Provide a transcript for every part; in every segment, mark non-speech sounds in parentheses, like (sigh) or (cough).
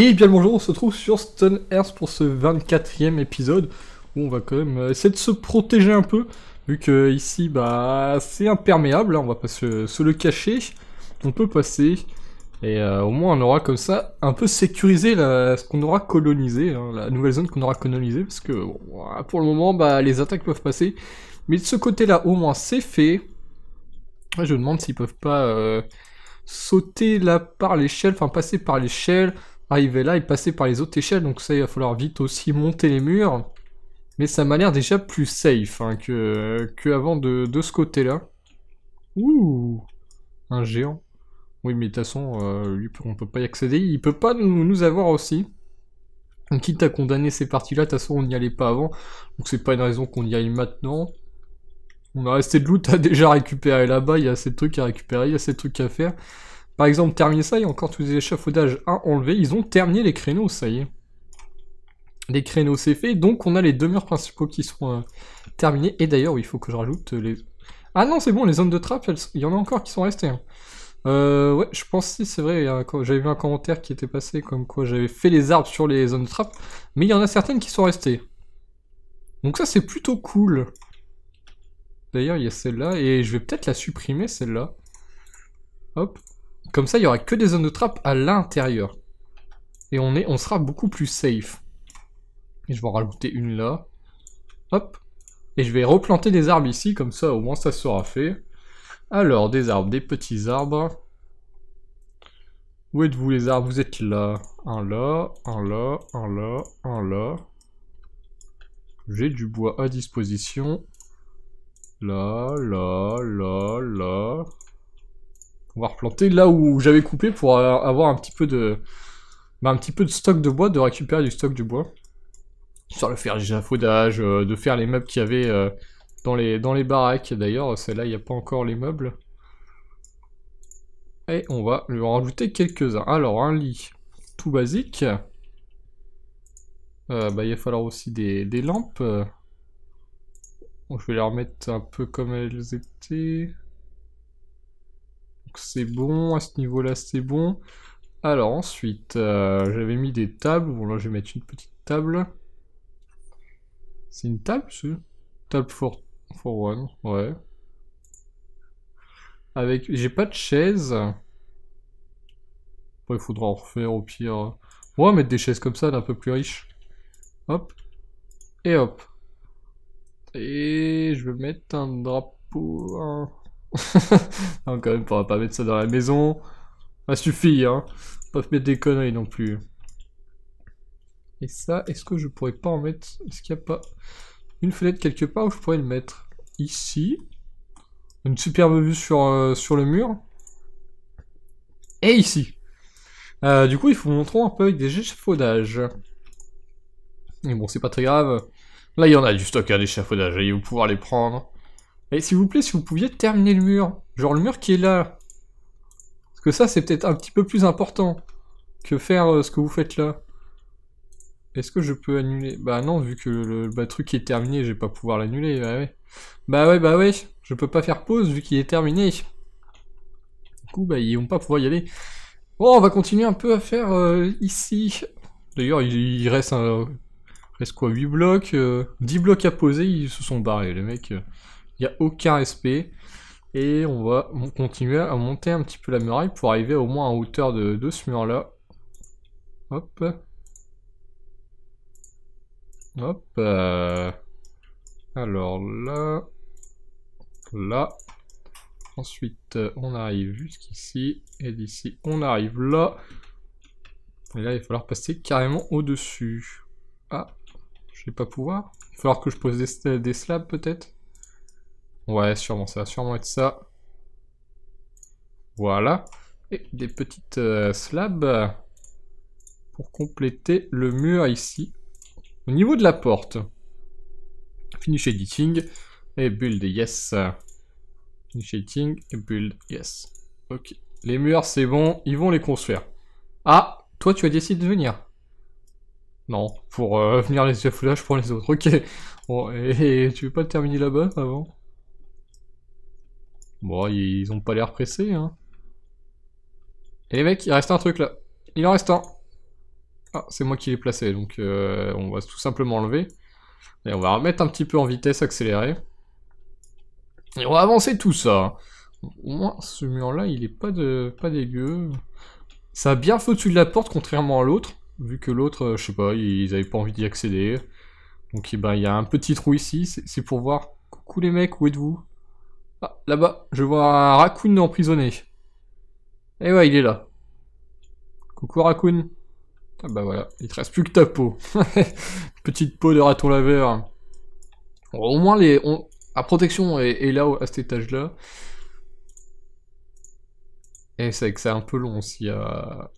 Et bien bonjour, on se retrouve sur Stone Earth pour ce 24e épisode où on va quand même essayer de se protéger un peu vu que ici bah c'est imperméable, hein, on va pas se, le cacher, on peut passer et euh, au moins on aura comme ça un peu sécurisé ce qu'on aura colonisé, hein, la nouvelle zone qu'on aura colonisée parce que pour le moment bah les attaques peuvent passer mais de ce côté là au moins c'est fait. je me demande s'ils peuvent pas euh, sauter là par l'échelle, enfin passer par l'échelle arriver là et passer par les autres échelles. Donc ça, il va falloir vite aussi monter les murs. Mais ça m'a l'air déjà plus safe hein, que, avant de, de ce côté-là. Ouh Un géant. Oui, mais de toute façon, euh, lui, on peut pas y accéder. Il peut pas nous, avoir aussi. Donc, quitte à condamner ces parties-là, de toute façon, on n'y allait pas avant. Donc, c'est pas une raison qu'on y aille maintenant. On a resté de loot à (laughs) déjà récupérer là-bas. Il y a assez de trucs à récupérer, il y a ces trucs à faire. Par exemple, terminer ça, il y a encore tous les échafaudages à enlever. Ils ont terminé les créneaux, ça y est. Les créneaux, c'est fait. Donc, on a les deux murs principaux qui sont euh, terminés. Et d'ailleurs, il faut que je rajoute euh, les... Ah non, c'est bon, les zones de trappe, il y en a encore qui sont restées. Hein. Euh, ouais, je pense si c'est vrai, j'avais vu un commentaire qui était passé comme quoi j'avais fait les arbres sur les zones de trappe, mais il y en a certaines qui sont restées. Donc ça c'est plutôt cool. D'ailleurs il y a celle-là, et je vais peut-être la supprimer celle-là. Hop, comme ça, il n'y aura que des zones de trappe à l'intérieur. Et on, est, on sera beaucoup plus safe. Et je vais en rajouter une là. Hop. Et je vais replanter des arbres ici, comme ça au moins ça sera fait. Alors, des arbres, des petits arbres. Où êtes-vous les arbres Vous êtes là. Un là, un là, un là, un là. J'ai du bois à disposition. Là, là, là, là. On replanter là où j'avais coupé pour avoir un petit peu de... Bah, un petit peu de stock de bois, de récupérer du stock du bois. Sur le faire l'échafaudage euh, de faire les meubles qu'il y avait euh, dans, les, dans les baraques. D'ailleurs, celle-là, il n'y a pas encore les meubles. Et on va lui en rajouter quelques-uns. Alors, un lit tout basique. Euh, bah, il va falloir aussi des, lampes. je vais les remettre un peu comme elles étaient. Donc c'est bon, à ce niveau-là c'est bon. Alors ensuite, euh, j'avais mis des tables. Bon là je vais mettre une petite table. C'est une table ce Table for, one, ouais. Avec, j'ai pas de chaise. il faudra en refaire au pire. On va mettre des chaises comme ça, d'un peu plus riche. Hop. Et hop. Et je vais mettre un drapeau, (laughs) non, quand même, on pas mettre ça dans la maison. Ça suffit, hein. Pas mettre des conneries non plus. Et ça, est-ce que je pourrais pas en mettre Est-ce qu'il n'y a pas une fenêtre quelque part où je pourrais le mettre Ici. Une superbe vue sur, euh, sur le mur. Et ici. Euh, du coup, il faut montrer un peu avec des échafaudages. Mais bon, c'est pas très grave. Là, il y en a du stock à hein, l'échafaudage. vous pouvoir les prendre. Et s'il vous plaît, si vous pouviez terminer le mur. Genre le mur qui est là. Parce que ça, c'est peut-être un petit peu plus important que faire euh, ce que vous faites là. Est-ce que je peux annuler Bah non, vu que le, truc est terminé, je vais pas pouvoir l'annuler. Bah ouais. Bah ouais, bah ouais. Je peux pas faire pause vu qu'il est terminé. Du coup, bah ils vont pas pouvoir y aller. Bon, on va continuer un peu à faire euh, ici. D'ailleurs, il, reste un, reste quoi 8 blocs 10 euh, blocs à poser, ils se sont barrés, les mecs. Il n'y a aucun respect. Et on va continuer à monter un petit peu la muraille pour arriver au moins à hauteur de, ce mur-là. Hop. Hop. Euh. Alors là. Là. Ensuite, euh, on arrive jusqu'ici. Et d'ici, on arrive là. Et là, il va falloir passer carrément au-dessus. Ah, je vais pas pouvoir. Il va falloir que je pose des slabs peut-être. Ouais, sûrement, ça va sûrement être ça. Voilà. Et des petites euh, slabs pour compléter le mur ici. Au niveau de la porte. Finish editing et build, yes. Finish editing et build, yes. Ok. Les murs, c'est bon, ils vont les construire. Ah, toi, tu as décidé de venir. Non, pour euh, venir les je prends les autres. Ok. Bon, et, et tu veux pas terminer là-bas avant Bon, ils ont pas l'air pressés, hein. Et les mecs, il reste un truc là. Il en reste un. Ah, c'est moi qui l'ai placé, donc euh, on va tout simplement enlever. Et on va remettre un petit peu en vitesse accélérer. Et on va avancer tout ça. Au moins, ce mur-là, il est pas, de, pas dégueu. Ça a bien fait au-dessus de la porte, contrairement à l'autre. Vu que l'autre, euh, je sais pas, ils avaient pas envie d'y accéder. Donc, eh ben, il y a un petit trou ici. C'est pour voir. Coucou les mecs, où êtes-vous ah, là-bas, je vois un raccoon emprisonné. Et eh ouais, il est là. Coucou raccoon. Ah bah voilà, il te reste plus que ta peau. (laughs) Petite peau de raton laveur. Au moins, les, la protection est, là, à cet étage-là. Et eh, c'est que c'est un peu long aussi à,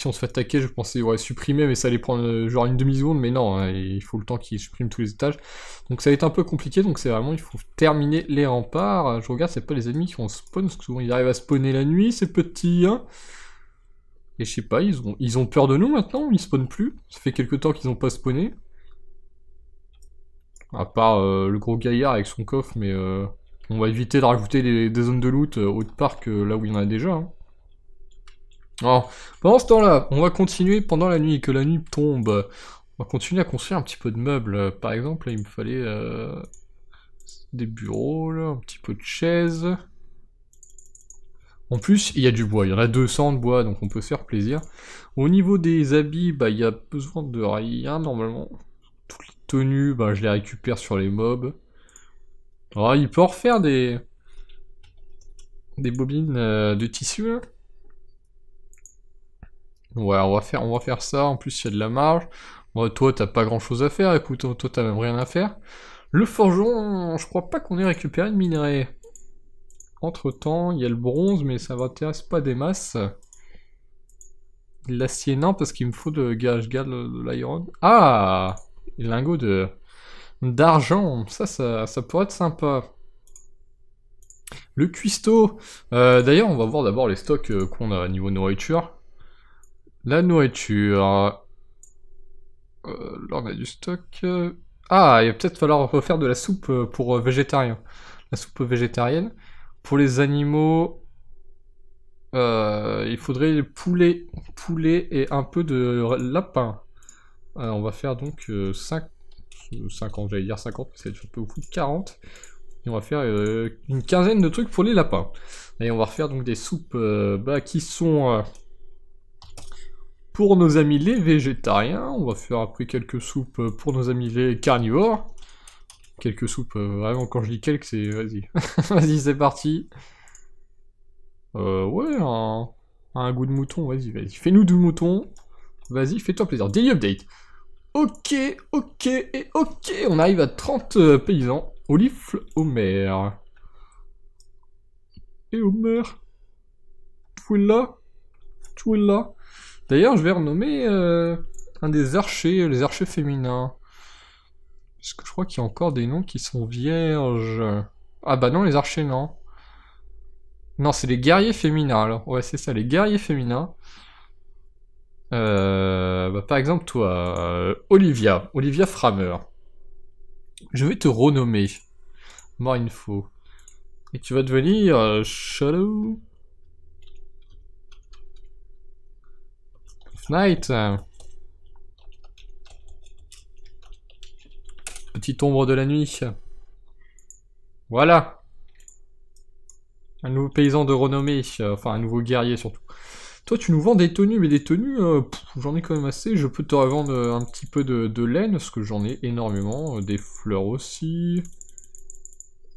si on se fait attaquer, je pensais ouais, supprimer, mais ça allait prendre euh, genre une demi-seconde, mais non, hein, il faut le temps qu'ils suppriment tous les étages. Donc ça va être un peu compliqué, donc c'est vraiment, il faut terminer les remparts. Je regarde, c'est pas les ennemis qui ont spawn, parce que souvent ils arrivent à spawner la nuit, ces petits, hein. Et je sais pas, ils ont, peur de nous maintenant, ils spawnent plus. Ça fait quelques temps qu'ils ont pas spawné. À part euh, le gros gaillard avec son coffre, mais euh, on va éviter de rajouter des, zones de loot au parc là où il y en a déjà. Hein. Alors, pendant ce temps-là, on va continuer pendant la nuit, que la nuit tombe. On va continuer à construire un petit peu de meubles. Par exemple, il me fallait euh, des bureaux, un petit peu de chaises. En plus, il y a du bois. Il y en a 200 de bois, donc on peut se faire plaisir. Au niveau des habits, bah, il y a besoin de rien, normalement. Toutes les tenues, bah, je les récupère sur les mobs. Alors, ah, il peut refaire des... Des bobines euh, de tissu, là. Ouais, on va faire, on va faire ça. En plus, il y a de la marge. toi, t'as pas grand chose à faire. Écoute, toi, t'as même rien à faire. Le forgeron, je crois pas qu'on ait récupéré de minerai. Entre temps, il y a le bronze, mais ça m'intéresse pas des masses. L'acier, non, parce qu'il me faut de gage, de l'iron. Ah Lingot de. d'argent. Ça, ça, ça pourrait être sympa. Le cuistot. Euh, d'ailleurs, on va voir d'abord les stocks euh, qu'on a niveau nourriture. La nourriture. là, on a du stock. Ah, il va peut-être falloir refaire de la soupe euh, pour euh, végétariens. La soupe végétarienne. Pour les animaux, euh, il faudrait poulet, poulet et un peu de lapin. on va faire donc 5, 50, j'allais dire 50, parce que c'est un peu beaucoup, 40. Et on va faire une quinzaine de trucs pour les lapins. Et on va refaire donc des soupes bah, qui sont pour nos amis les végétariens, on va faire après quelques soupes euh, pour nos amis les carnivores. Quelques soupes, euh, vraiment quand je dis quelques, c'est... Vas-y, (laughs) vas-y c'est parti. Euh, ouais, un, goût de mouton, vas-y, vas-y. Fais-nous du mouton. Vas-y, fais-toi plaisir. Daily update. Ok, ok, et ok, on arrive à 30 euh, paysans. Olifle, Homer. Et Homer, tu es là Tu es là D'ailleurs, je vais renommer euh, un des archers, les archers féminins. Parce que je crois qu'il y a encore des noms qui sont vierges. Ah bah non, les archers, non. Non, c'est les guerriers féminins, alors. Ouais, c'est ça, les guerriers féminins. Euh, bah, par exemple, toi, euh, Olivia, Olivia Framer. Je vais te renommer info. Et tu vas devenir euh, Shadow night Petite ombre de la nuit. Voilà. Un nouveau paysan de renommée, enfin un nouveau guerrier surtout. Toi, tu nous vends des tenues, mais des tenues, euh, j'en ai quand même assez. Je peux te revendre euh, un petit peu de, laine, parce que j'en ai énormément. Euh, des fleurs aussi.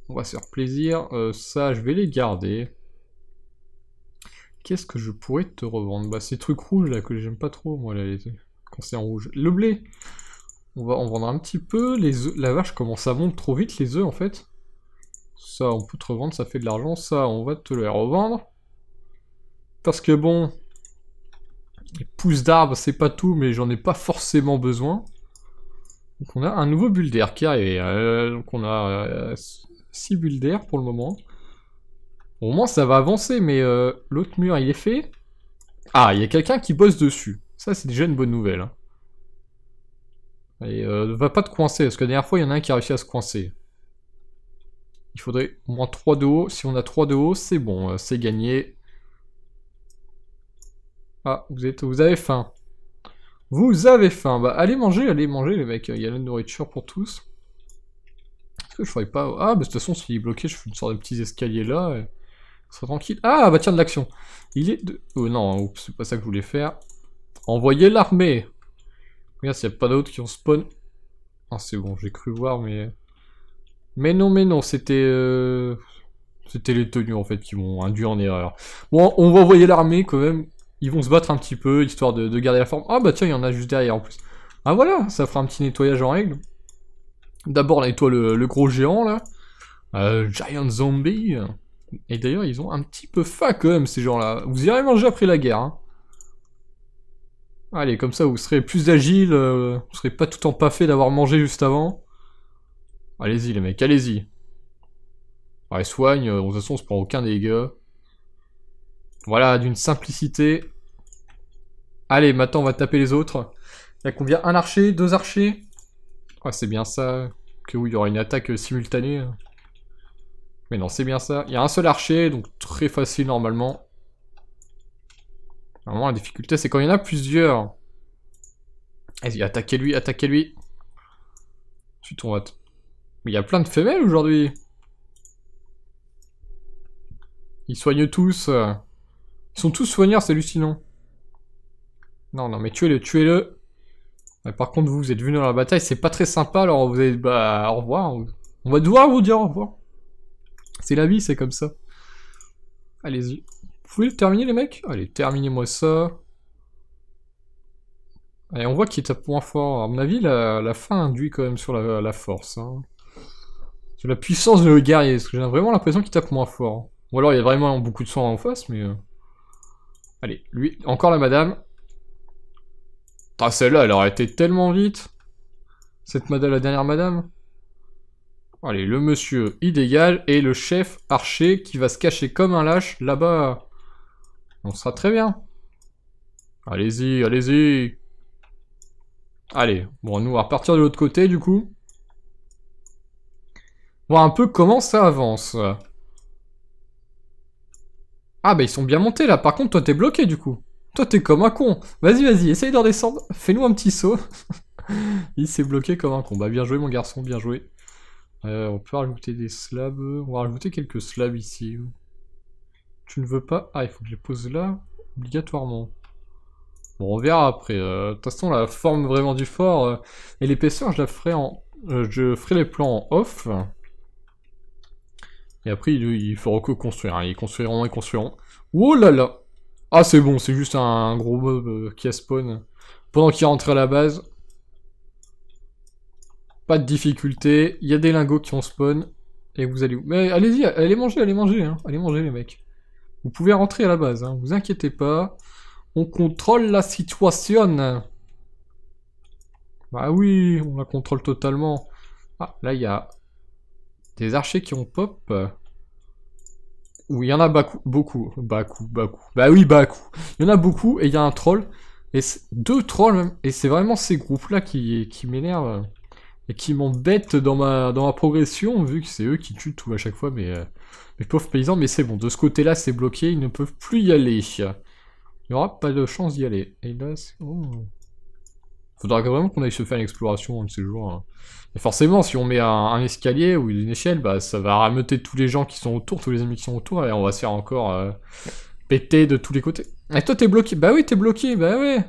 On va se faire plaisir. ça, je vais les garder. Qu'est-ce que je pourrais te revendre Bah ces trucs rouges là que j'aime pas trop moi les... quand c'est en rouge. Le blé On va en vendre un petit peu. Les La vache commence à monter trop vite les œufs en fait. Ça on peut te revendre, ça fait de l'argent, ça on va te le revendre. Parce que bon, les pousses d'arbres c'est pas tout mais j'en ai pas forcément besoin. Donc on a un nouveau bulle d'air qui arrive. Euh, donc on a 6 euh, bulles d'air pour le moment. Au moins, ça va avancer, mais euh, l'autre mur, il est fait. Ah, il y a quelqu'un qui bosse dessus. Ça, c'est déjà une bonne nouvelle. Hein. Euh, va pas te coincer, parce que la dernière fois, il y en a un qui a réussi à se coincer. Il faudrait au moins 3 de haut. Si on a 3 de haut, c'est bon, euh, c'est gagné. Ah, vous, êtes, vous avez faim. Vous avez faim. Bah, allez manger, allez manger, les mecs. Il y a la nourriture pour tous. Est-ce que je ferais pas... Ah, mais bah, de toute façon, s'il est bloqué, je fais une sorte de petit escalier là tranquille. Ah, bah tiens, de l'action. Il est de... Oh non, c'est pas ça que je voulais faire. Envoyer l'armée. Regarde s'il n'y a pas d'autres qui ont spawn. Ah, c'est bon, j'ai cru voir, mais... Mais non, mais non, c'était... Euh, c'était les tenues, en fait, qui m'ont induit en erreur. Bon, on va envoyer l'armée, quand même. Ils vont se battre un petit peu, histoire de, garder la forme. Ah bah tiens, il y en a juste derrière, en plus. Ah voilà, ça fera un petit nettoyage en règle. D'abord, la nettoie le, gros géant, là. Euh, giant zombie. Et d'ailleurs, ils ont un petit peu faim quand même, ces gens-là. Vous irez manger après la guerre. Hein. Allez, comme ça, vous serez plus agile. Euh, vous serez pas tout fait d'avoir mangé juste avant. Allez-y, les mecs, allez-y. Ouais, soigne. Euh, de toute façon, on se prend aucun dégât. Voilà, d'une simplicité. Allez, maintenant, on va taper les autres. Il y a combien Un archer Deux archers Ah, c'est bien ça. Que oui, il y aura une attaque euh, simultanée. Hein. Mais non, c'est bien ça. Il y a un seul archer, donc très facile normalement. Normalement, la difficulté, c'est quand il y en a plusieurs. Vas-y, attaquez-lui, attaquez-lui. Tu on va... Mais il y a plein de femelles aujourd'hui. Ils soignent tous. Ils sont tous soigneurs, c'est hallucinant. Non, non, mais tuez-le, tuez-le. par contre, vous, vous êtes venus dans la bataille, c'est pas très sympa, alors vous êtes... Bah, au revoir. On va devoir vous dire au revoir. C'est la vie, c'est comme ça. Allez-y. Vous voulez le terminer, les mecs Allez, terminez-moi ça. et on voit qu'il tape moins fort. À mon avis, la, fin induit quand même sur la, la force. Hein. Sur la puissance de le guerrier, parce que j'ai vraiment l'impression qu'il tape moins fort. Ou alors, il y a vraiment beaucoup de sang en face, mais... Euh. Allez, lui, encore la madame. Ah, celle-là, elle aurait été tellement vite. Cette madame, la dernière madame. Allez, le monsieur, idéal Et le chef archer qui va se cacher comme un lâche là-bas. On sera très bien. Allez-y, allez-y. Allez, bon, nous, on va repartir de l'autre côté, du coup. Voir un peu comment ça avance. Ah, bah, ils sont bien montés, là. Par contre, toi, t'es bloqué, du coup. Toi, t'es comme un con. Vas-y, vas-y, essaye d'en descendre. Fais-nous un petit saut. (laughs) Il s'est bloqué comme un con. Bah, bien joué, mon garçon, bien joué. Euh, on peut rajouter des slabs. On va rajouter quelques slabs ici. Tu ne veux pas... Ah, il faut que je les pose là, obligatoirement. Bon, on verra après. Euh, de toute façon, la forme vraiment du fort euh, et l'épaisseur, je la ferai en... je ferai les plans en off. Et après, il, faut faudra que construire. Hein. Ils construiront, ils construiront. Oh là là Ah, c'est bon, c'est juste un gros mob qui a spawn. Pendant qu'il rentre à la base, pas de difficulté. Il y a des lingots qui ont spawn. Et vous allez... Mais allez-y, allez manger, allez manger. Hein. Allez manger, les mecs. Vous pouvez rentrer à la base, hein. vous inquiétez pas. On contrôle la situation. Bah oui, on la contrôle totalement. Ah, là, il y a des archers qui ont pop. Oui, il y en a beaucoup. Beaucoup, beaucoup, Bah oui, beaucoup. Il y en a beaucoup et il y a un troll. Et deux trolls même. Et c'est vraiment ces groupes-là qui, qui m'énervent et qui m'embêtent dans ma, dans ma progression, vu que c'est eux qui tuent tout à chaque fois mais euh, pauvres paysans. Mais c'est bon, de ce côté-là, c'est bloqué, ils ne peuvent plus y aller. Il n'y aura pas de chance d'y aller. Et oh. Faudra vraiment qu'on aille se faire une exploration un de ces jours. Hein. Et forcément, si on met un, escalier ou une échelle, bah, ça va rameuter tous les gens qui sont autour, tous les amis qui sont autour, et on va se faire encore euh, péter de tous les côtés. Et toi, t'es bloqué Bah oui, t'es bloqué, bah oui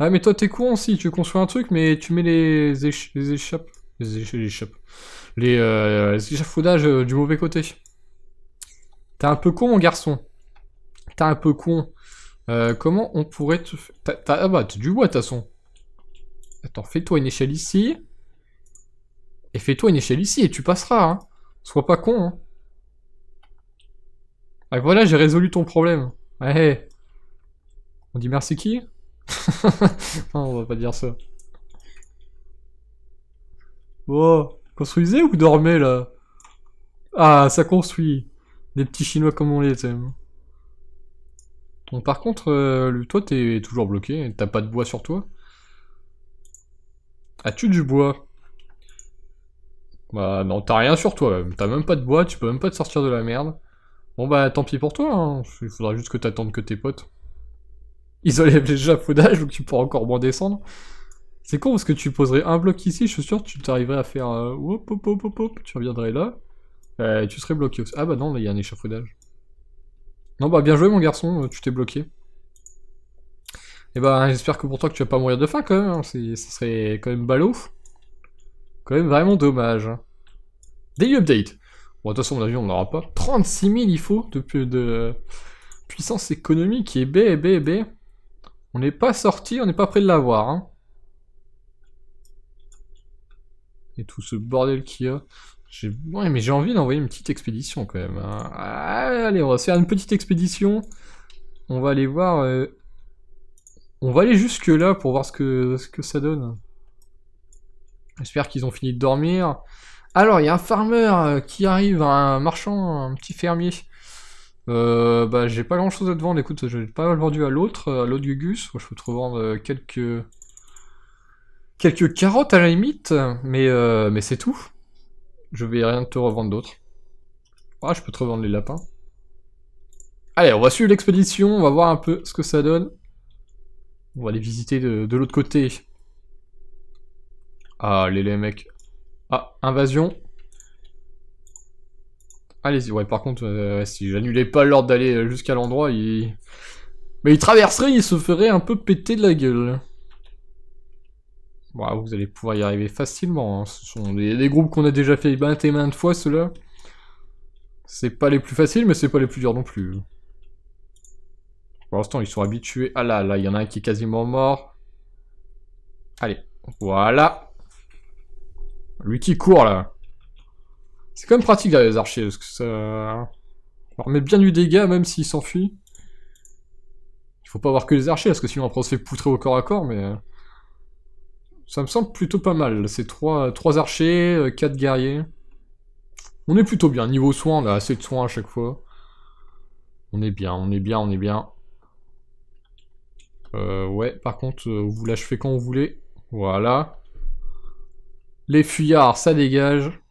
ah mais toi t'es con aussi, tu construis un truc mais tu mets les, les échappes. Les, les échappes. Les, euh, échafaudages euh, du mauvais côté. T'es un peu con mon garçon. T'es un peu con. Euh, comment on pourrait te... Ah bah t'es du bois de toute façon. Attends, fais-toi une échelle ici. Et fais-toi une échelle ici et tu passeras. Hein. Sois pas con. Hein. Ah voilà, j'ai résolu ton problème. Ouais. Eh, eh. On dit merci qui (laughs) on va pas dire ça. Oh construisez ou dormez là Ah, ça construit. Des petits chinois comme on les aime. Bon, par contre, euh, toi t'es toujours bloqué, t'as pas de bois sur toi. As-tu du bois Bah non, t'as rien sur toi, t'as même pas de bois, tu peux même pas te sortir de la merde. Bon bah tant pis pour toi, hein. il faudra juste que t'attendes que tes potes ils enlèvent les donc tu pourras encore moins descendre. C'est con parce que tu poserais un bloc ici, je suis sûr tu t'arriverais à faire un hop, hop, hop, tu reviendrais là, euh, tu serais bloqué aussi. Ah bah non, là il y a un échafaudage. Non bah bien joué mon garçon, euh, tu t'es bloqué. Et eh bah j'espère que pour toi que tu vas pas mourir de faim quand même, hein. ce serait quand même ballot. Quand même vraiment dommage. Hein. Daily update. Bon de toute façon mon avis on n'aura pas. 36 000 il faut de, de puissance économique et B, B, B. On n'est pas sorti, on n'est pas prêt de l'avoir. Hein. Et tout ce bordel qu'il y a. Ouais, mais j'ai envie d'envoyer une petite expédition quand même. Hein. Ah, allez, on va faire une petite expédition. On va aller voir. Euh, on va aller jusque là pour voir ce que, ce que ça donne. J'espère qu'ils ont fini de dormir. Alors, il y a un farmer euh, qui arrive, un marchand, un petit fermier. Euh, bah, j'ai pas grand chose à te vendre, écoute, je vais pas mal vendu à l'autre, à l'autre Gugus. je peux te revendre euh, quelques. quelques carottes à la limite, mais, euh, mais c'est tout. Je vais rien te revendre d'autre. Ah, je peux te revendre les lapins. Allez, on va suivre l'expédition, on va voir un peu ce que ça donne. On va aller visiter de, l'autre côté. Ah, les, les mecs. Ah, invasion. Allez-y, ouais, par contre, euh, si j'annulais pas l'ordre d'aller euh, jusqu'à l'endroit, il... Mais il traverserait, il se ferait un peu péter de la gueule. Bon, ah, vous allez pouvoir y arriver facilement. Hein. Ce sont des, groupes qu'on a déjà fait 20 et maintes fois, ceux-là. C'est pas les plus faciles, mais c'est pas les plus durs non plus. Pour l'instant, ils sont habitués. Ah là, là, il y en a un qui est quasiment mort. Allez, voilà. Lui qui court, là. C'est quand même pratique derrière les archers, parce que ça... On remet bien du dégât, même s'ils s'enfuient. Il faut pas avoir que les archers, parce que sinon après on se fait poutrer au corps à corps, mais... Euh, ça me semble plutôt pas mal. C'est 3, trois archers, 4 euh, guerriers. On est plutôt bien. Niveau soins, on a assez de soins à chaque fois. On est bien, on est bien, on est bien. Euh, ouais, par contre, euh, vous lâchez quand vous voulez. Voilà. Les fuyards, ça dégage.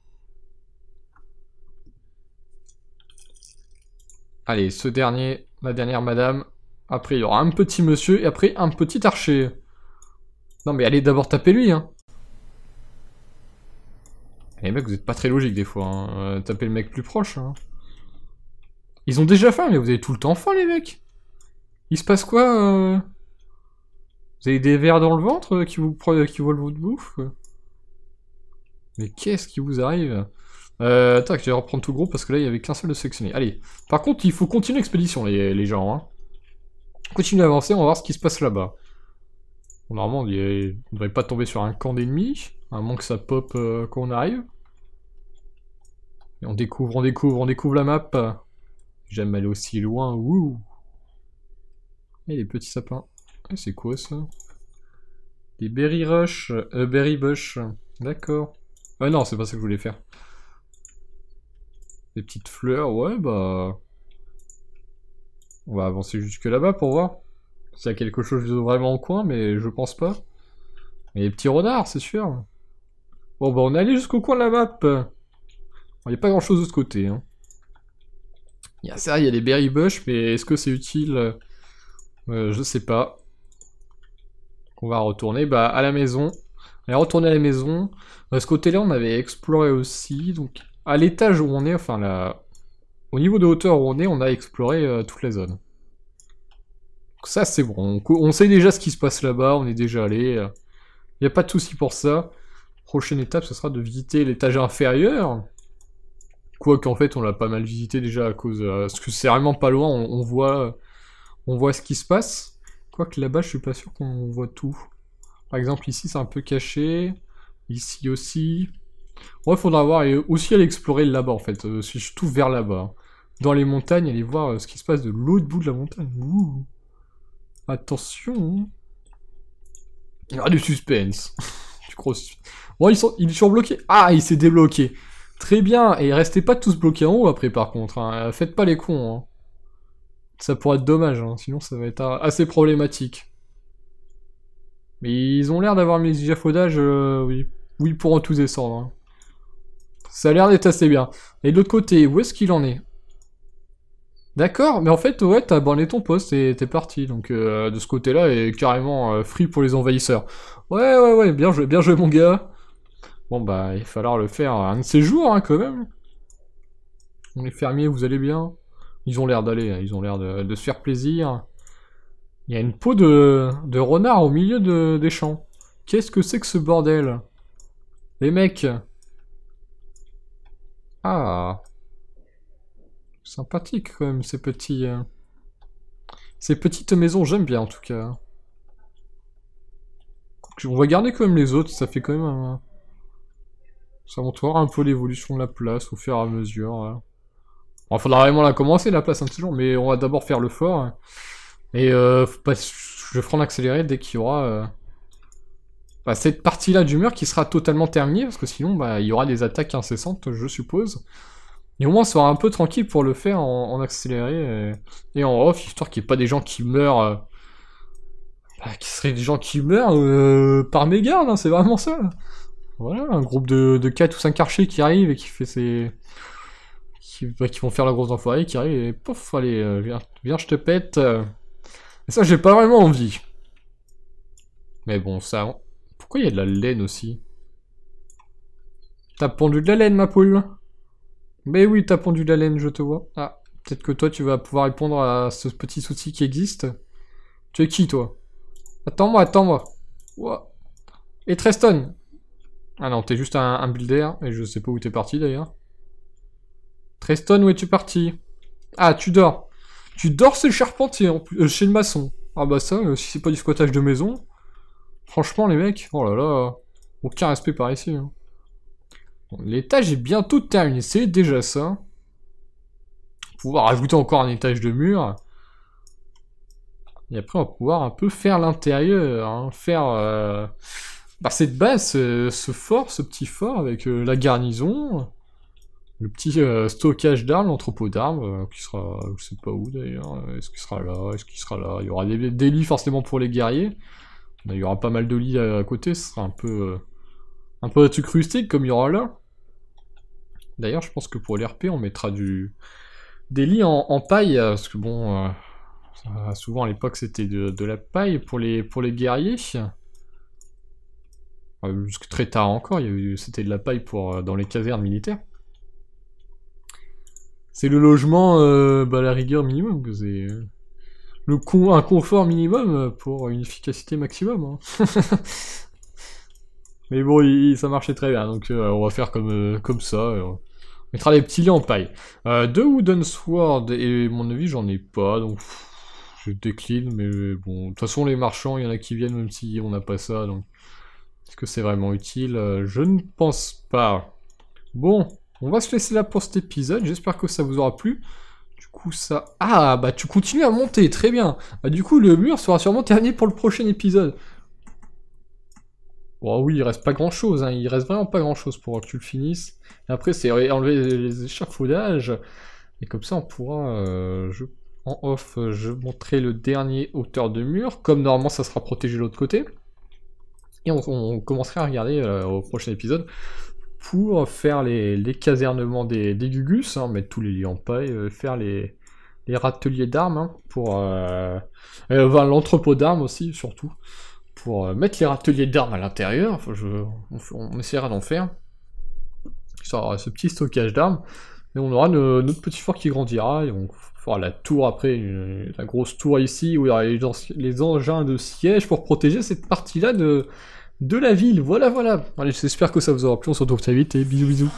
Allez, ce dernier, la dernière madame. Après, il y aura un petit monsieur et après un petit archer. Non, mais allez d'abord taper lui, hein. Les mecs, vous êtes pas très logique des fois. Hein. Euh, le mec plus proche. Hein. Ils ont déjà faim, mais vous avez tout le temps faim, les mecs. Il se passe quoi euh? Vous avez des vers dans le ventre euh, qui vous qui volent votre bouffe Mais qu'est-ce qui vous arrive euh, tac, je vais reprendre tout gros parce que là, il n'y avait qu'un seul de sélectionné. Allez. Par contre, il faut continuer l'expédition, les, les, gens. Hein. Continuez à avancer, on va voir ce qui se passe là-bas. normalement, on ne devrait pas tomber sur un camp d'ennemis, à moins que ça pop euh, quand on arrive. Et on découvre, on découvre, on découvre la map. J'aime aller aussi loin, wouh Et les petits sapins. C'est quoi ça Des berry rush, euh, berry bush. D'accord. Ah non, c'est pas ça que je voulais faire. Des petites fleurs, ouais, bah... On va avancer jusque là-bas pour voir s'il y a quelque chose de vraiment au coin, mais je pense pas. Mais les petits renards, c'est sûr. Bon, bah on est allé jusqu'au coin de la map. Il n'y a pas grand-chose de ce côté. Hein. Il y a ça, il y a les berry bush, mais est-ce que c'est utile euh, Je sais pas. On va retourner bah, à la maison. On est retourné à la maison. De ce côté-là, on avait exploré aussi, donc à l'étage où on est, enfin là, au niveau de hauteur où on est, on a exploré euh, toutes les zones. ça c'est bon, on, sait déjà ce qui se passe là-bas, on est déjà allé, il euh. n'y a pas de souci pour ça. Prochaine étape, ce sera de visiter l'étage inférieur. Quoique en fait on l'a pas mal visité déjà à cause... ce euh, parce que c'est vraiment pas loin, on, on, voit, on voit ce qui se passe. Quoique là-bas je suis pas sûr qu'on voit tout. Par exemple ici c'est un peu caché, ici aussi. Ouais, faudra voir. Et aussi aller explorer là-bas, en fait. si je tout vers là-bas. Hein. Dans les montagnes, aller voir euh, ce qui se passe de l'autre bout de la montagne. Attention. Hein. Il y aura du suspense. (laughs) du gros suspense. Bon, ils sont, ils sont bloqués. Ah, il s'est débloqué. Très bien. Et restez pas tous bloqués en haut après, par contre. Hein. Euh, faites pas les cons. Ça pourrait être dommage, sinon ça va être euh, assez problématique. Mais ils ont l'air d'avoir mis les échafaudages, oui, oui, pour en tous descendre ça a l'air d'être assez bien. Et de l'autre côté, où est-ce qu'il en est D'accord, mais en fait, ouais, t'as abandonné ton poste et t'es parti. Donc, euh, de ce côté-là, est carrément euh, free pour les envahisseurs. Ouais, ouais, ouais, bien joué, bien joué, mon gars. Bon, bah, il va falloir le faire un de ces jours, hein, quand même. Les fermiers, vous allez bien Ils ont l'air d'aller, hein, ils ont l'air de, se faire plaisir. Il y a une peau de, renard au milieu des champs. Qu'est-ce que c'est que ce bordel Les mecs, ah Sympathique quand même ces petits... Euh, ces petites maisons, j'aime bien en tout cas. On va garder quand même les autres, ça fait quand même un... Ça montre un peu l'évolution de la place au fur et à mesure. Il hein. faudra vraiment la commencer la place un petit jour, mais on va d'abord faire le fort. Hein. Et euh, je ferai en accéléré dès qu'il y aura... Euh, bah, cette partie-là du mur qui sera totalement terminée, parce que sinon, bah, il y aura des attaques incessantes, je suppose. Et au moins, on sera un peu tranquille pour le faire en, accéléré et, en off, histoire qu'il n'y ait pas des gens qui meurent. Euh, bah, qui seraient des gens qui meurent euh, par mégarde, hein, c'est vraiment ça. Voilà, un groupe de, 4 ou 5 archers qui arrivent et qui fait ses. Bah, qui, vont faire la grosse enfoirée, qui arrivent et pof, allez, euh, viens, viens, je te pète. Et ça, j'ai pas vraiment envie. Mais bon, ça, pourquoi il y a de la laine aussi T'as pondu de la laine, ma poule Mais oui, t'as pondu de la laine, je te vois. Ah, peut-être que toi, tu vas pouvoir répondre à ce petit souci qui existe. Tu es qui, toi Attends-moi, attends-moi. Et Treston Ah non, t'es juste un, builder, et je sais pas où t'es parti, d'ailleurs. Treston, où es-tu parti Ah, tu dors. Tu dors c'est le charpentier, euh, chez le maçon. Ah bah ça, euh, si c'est pas du squattage de maison... Franchement, les mecs, oh là là, aucun respect par ici. Hein. L'étage est bientôt terminé, c'est déjà ça. Pouvoir ajouter encore un étage de mur. Et après, on va pouvoir un peu faire l'intérieur, hein. faire euh, bah, cette base, euh, ce fort, ce petit fort avec euh, la garnison, le petit stockage d'armes, l'entrepôt d'armes, qui sera, je sais pas où d'ailleurs, est-ce qu'il sera là, est-ce qu'il sera là, il y aura des, des lits forcément pour les guerriers. Bah, il y aura pas mal de lits à, côté, ce sera un peu, euh, un peu truc rustique comme il y aura là. D'ailleurs, je pense que pour l'RP, on mettra du, des lits en, paille, euh, parce que bon, euh, souvent à l'époque c'était de, la paille pour les, pour les guerriers. jusque très tard encore, c'était de la paille pour, dans les casernes militaires. C'est le logement, bah, à la rigueur minimum que c'est le con, un confort minimum euh, pour une efficacité maximum. Hein. (laughs) Mais bon, ça marchait très bien, donc euh, on va faire comme, euh, comme ça. on mettra les petits liens en paille. deux Wooden Sword, et mon avis, j'en ai pas, donc je décline, mais bon. De toute façon, les marchands, il y en a qui viennent, même si on n'a pas ça, donc... Est-ce que c'est vraiment utile Je ne pense pas. Bon, on va se laisser là pour cet épisode, j'espère que ça vous aura plu. Du coup, ça... Ah, bah tu continues à monter, très bien. Bah, du coup, le mur sera sûrement terminé pour le prochain épisode. Bon, oui, il reste pas grand-chose, hein. il reste vraiment pas grand-chose pour que tu le finisses. après, c'est enlever les échafaudages. Et comme ça, on pourra... Euh, en off, je montrerai le dernier hauteur de mur. Comme normalement, ça sera protégé de l'autre côté. Et on, commencera à regarder euh, au prochain épisode pour faire les, casernements des, Gugus, hein, mettre tous les liens en paille, euh, faire les, râteliers d'armes, hein, pour euh, euh l'entrepôt d'armes aussi, surtout, pour euh, mettre les râteliers d'armes à l'intérieur. je, on, essaiera d'en faire. Ça ce petit stockage d'armes. Et on aura notre petit fort qui grandira. Et on fera la tour après, la grosse tour ici, où il y aura les engins de siège pour protéger cette partie-là de, de la ville. Voilà, voilà. Allez, j'espère que ça vous aura plu. On se retrouve très vite et bisous, bisous.